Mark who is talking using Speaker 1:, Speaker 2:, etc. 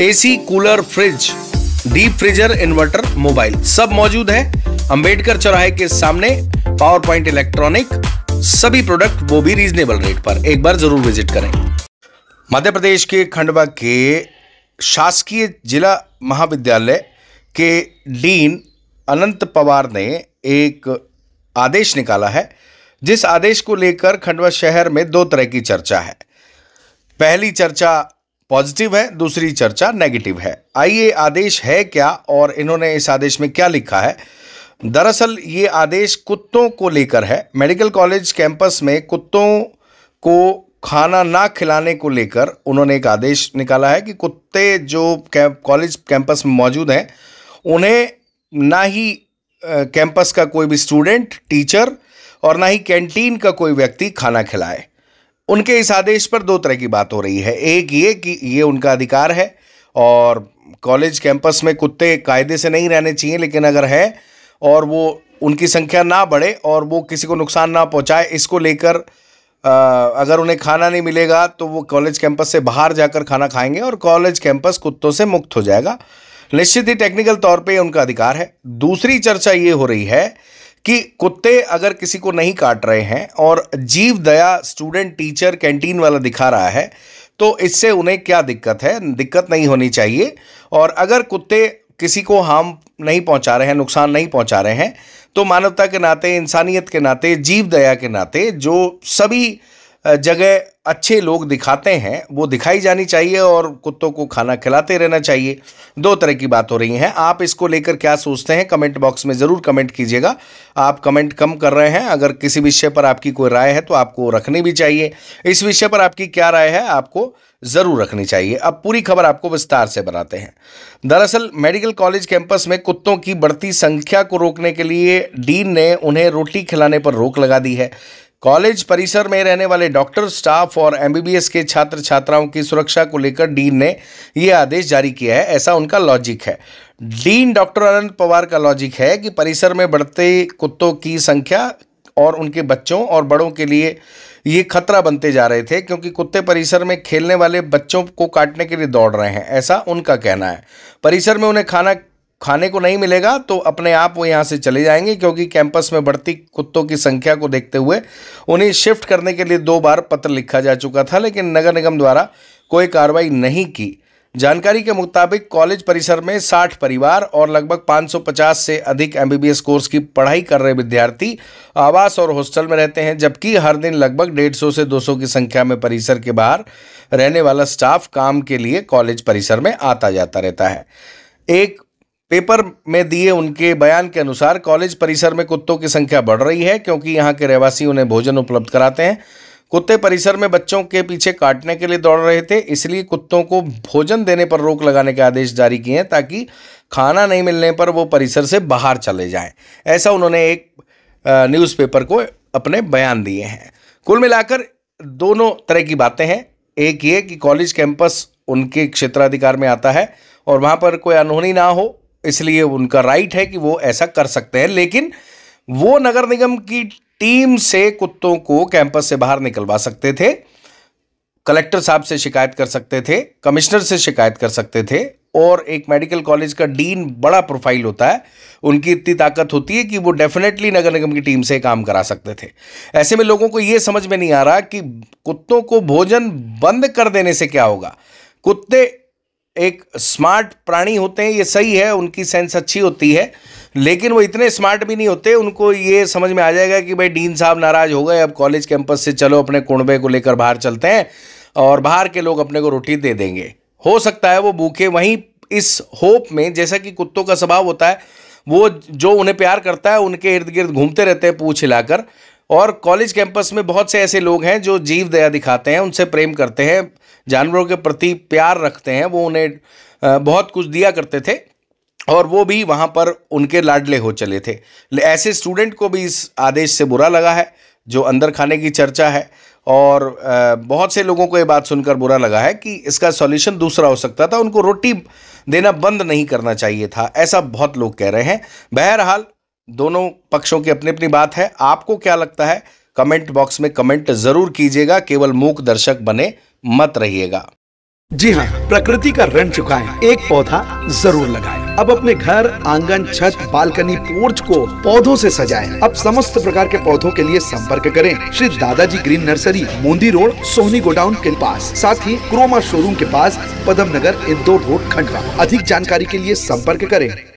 Speaker 1: AC cooler fridge deep freezer inverter mobile सब मौजूद है अंबेडकर चौराहे के सामने पावर पॉइंट इलेक्ट्रॉनिक सभी प्रोडक्ट वो भी रीजनेबल रेट पर एक बार जरूर विजिट करें मध्य प्रदेश के खंडवा के शासकीय जिला महाविद्यालय के डीन अनंत पवार ने एक आदेश निकाला है जिस आदेश को लेकर खंडवा शहर में दो तरह की चर्चा है पहली चर्चा पॉजिटिव है दूसरी चर्चा नेगेटिव है आइए आदेश है क्या और इन्होंने इस आदेश में क्या लिखा है दरअसल ये आदेश कुत्तों को लेकर है मेडिकल कॉलेज कैंपस में कुत्तों को खाना ना खिलाने को लेकर उन्होंने एक आदेश निकाला है कि कुत्ते जो कॉलेज कैंपस में मौजूद हैं उन्हें ना ही कैंपस का कोई भी स्टूडेंट टीचर और ना ही कैंटीन का कोई व्यक्ति खाना खिलाए उनके इस आदेश पर दो तरह की बात हो रही है एक ये कि ये उनका अधिकार है और कॉलेज कैंपस में कुत्ते कायदे से नहीं रहने चाहिए लेकिन अगर है और वो उनकी संख्या ना बढ़े और वो किसी को नुकसान ना पहुंचाए इसको लेकर अगर उन्हें खाना नहीं मिलेगा तो वो कॉलेज कैंपस से बाहर जाकर खाना खाएंगे और कॉलेज कैंपस कुत्तों से मुक्त हो जाएगा निश्चित ही टेक्निकल तौर पे उनका अधिकार है दूसरी चर्चा ये हो रही है कि कुत्ते अगर किसी को नहीं काट रहे हैं और जीव दया स्टूडेंट टीचर कैंटीन वाला दिखा रहा है तो इससे उन्हें क्या दिक्कत है दिक्कत नहीं होनी चाहिए और अगर कुत्ते किसी को हार्म नहीं पहुंचा रहे हैं नुकसान नहीं पहुंचा रहे हैं तो मानवता के नाते इंसानियत के नाते जीव दया के नाते जो सभी जगह अच्छे लोग दिखाते हैं वो दिखाई जानी चाहिए और कुत्तों को खाना खिलाते रहना चाहिए दो तरह की बात हो रही है आप इसको लेकर क्या सोचते हैं कमेंट बॉक्स में ज़रूर कमेंट कीजिएगा आप कमेंट कम कर रहे हैं अगर किसी विषय पर आपकी कोई राय है तो आपको रखनी भी चाहिए इस विषय पर आपकी क्या राय है आपको ज़रूर रखनी चाहिए अब पूरी खबर आपको विस्तार से बनाते हैं दरअसल मेडिकल कॉलेज कैंपस में कुत्तों की बढ़ती संख्या को रोकने के लिए डीन ने उन्हें रोटी खिलाने पर रोक लगा दी है कॉलेज परिसर में रहने वाले डॉक्टर स्टाफ और एमबीबीएस के छात्र छात्राओं की सुरक्षा को लेकर डीन ने यह आदेश जारी किया है ऐसा उनका लॉजिक है डीन डॉक्टर अनंत पवार का लॉजिक है कि परिसर में बढ़ते कुत्तों की संख्या और उनके बच्चों और बड़ों के लिए ये खतरा बनते जा रहे थे क्योंकि कुत्ते परिसर में खेलने वाले बच्चों को काटने के लिए दौड़ रहे हैं ऐसा उनका कहना है परिसर में उन्हें खाना खाने को नहीं मिलेगा तो अपने आप वो यहाँ से चले जाएंगे क्योंकि कैंपस में बढ़ती कुत्तों की संख्या को देखते हुए उन्हें शिफ्ट करने के लिए दो बार पत्र लिखा जा चुका था लेकिन नगर निगम द्वारा कोई कार्रवाई नहीं की जानकारी के मुताबिक कॉलेज परिसर में 60 परिवार और लगभग 550 से अधिक एमबीबीएस कोर्स की पढ़ाई कर रहे विद्यार्थी आवास और हॉस्टल में रहते हैं जबकि हर दिन लगभग 150 से 200 की संख्या में परिसर के बाहर रहने वाला स्टाफ काम के लिए कॉलेज परिसर में आता जाता रहता है एक पेपर में दिए उनके बयान के अनुसार कॉलेज परिसर में कुत्तों की संख्या बढ़ रही है क्योंकि यहाँ के रहवासी उन्हें भोजन उपलब्ध कराते हैं कुत्ते परिसर में बच्चों के पीछे काटने के लिए दौड़ रहे थे इसलिए कुत्तों को भोजन देने पर रोक लगाने के आदेश जारी किए हैं ताकि खाना नहीं मिलने पर वो परिसर से बाहर चले जाएं ऐसा उन्होंने एक न्यूज़पेपर को अपने बयान दिए हैं कुल मिलाकर दोनों तरह की बातें हैं एक ये कि कॉलेज कैंपस उनके क्षेत्राधिकार में आता है और वहाँ पर कोई अनहोनी ना हो इसलिए उनका राइट है कि वो ऐसा कर सकते हैं लेकिन वो नगर निगम की टीम से कुत्तों को कैंपस से बाहर निकलवा सकते थे कलेक्टर साहब से शिकायत कर सकते थे कमिश्नर से शिकायत कर सकते थे और एक मेडिकल कॉलेज का डीन बड़ा प्रोफाइल होता है उनकी इतनी ताकत होती है कि वो डेफिनेटली नगर निगम की टीम से काम करा सकते थे ऐसे में लोगों को ये समझ में नहीं आ रहा कि कुत्तों को भोजन बंद कर देने से क्या होगा कुत्ते एक स्मार्ट प्राणी होते हैं ये सही है उनकी सेंस अच्छी होती है लेकिन वो इतने स्मार्ट भी नहीं होते उनको ये समझ में आ जाएगा कि भाई डीन साहब नाराज़ हो गए अब कॉलेज कैंपस से चलो अपने कुणबे को लेकर बाहर चलते हैं और बाहर के लोग अपने को रोटी दे देंगे हो सकता है वो भूखे वहीं इस होप में जैसा कि कुत्तों का स्वभाव होता है वो जो उन्हें प्यार करता है उनके इर्द गिर्द घूमते रहते हैं पूछ हिलाकर और कॉलेज कैंपस में बहुत से ऐसे लोग हैं जो जीव दया दिखाते हैं उनसे प्रेम करते हैं जानवरों के प्रति प्यार रखते हैं वो उन्हें बहुत कुछ दिया करते थे और वो भी वहाँ पर उनके लाडले हो चले थे ऐसे स्टूडेंट को भी इस आदेश से बुरा लगा है जो अंदर खाने की चर्चा है और बहुत से लोगों को ये बात सुनकर बुरा लगा है कि इसका सॉल्यूशन दूसरा हो सकता था उनको रोटी देना बंद नहीं करना चाहिए था ऐसा बहुत लोग कह रहे हैं बहरहाल दोनों पक्षों की अपनी अपनी बात है आपको क्या लगता है कमेंट बॉक्स में कमेंट जरूर कीजिएगा केवल मूक दर्शक बने मत रहिएगा जी हाँ प्रकृति का ऋण चुकाए एक पौधा जरूर लगाएं अब अपने घर आंगन छत बालकनी पोर्च को पौधों से सजाएं अब समस्त प्रकार के पौधों के लिए संपर्क करें Shri Dadaji green nursery Modi road Sohni godown के पास साथ ही क्रोमा शोरूम के पास पदम नगर इंदौर रोड खंडवा अधिक जानकारी के लिए संपर्क करें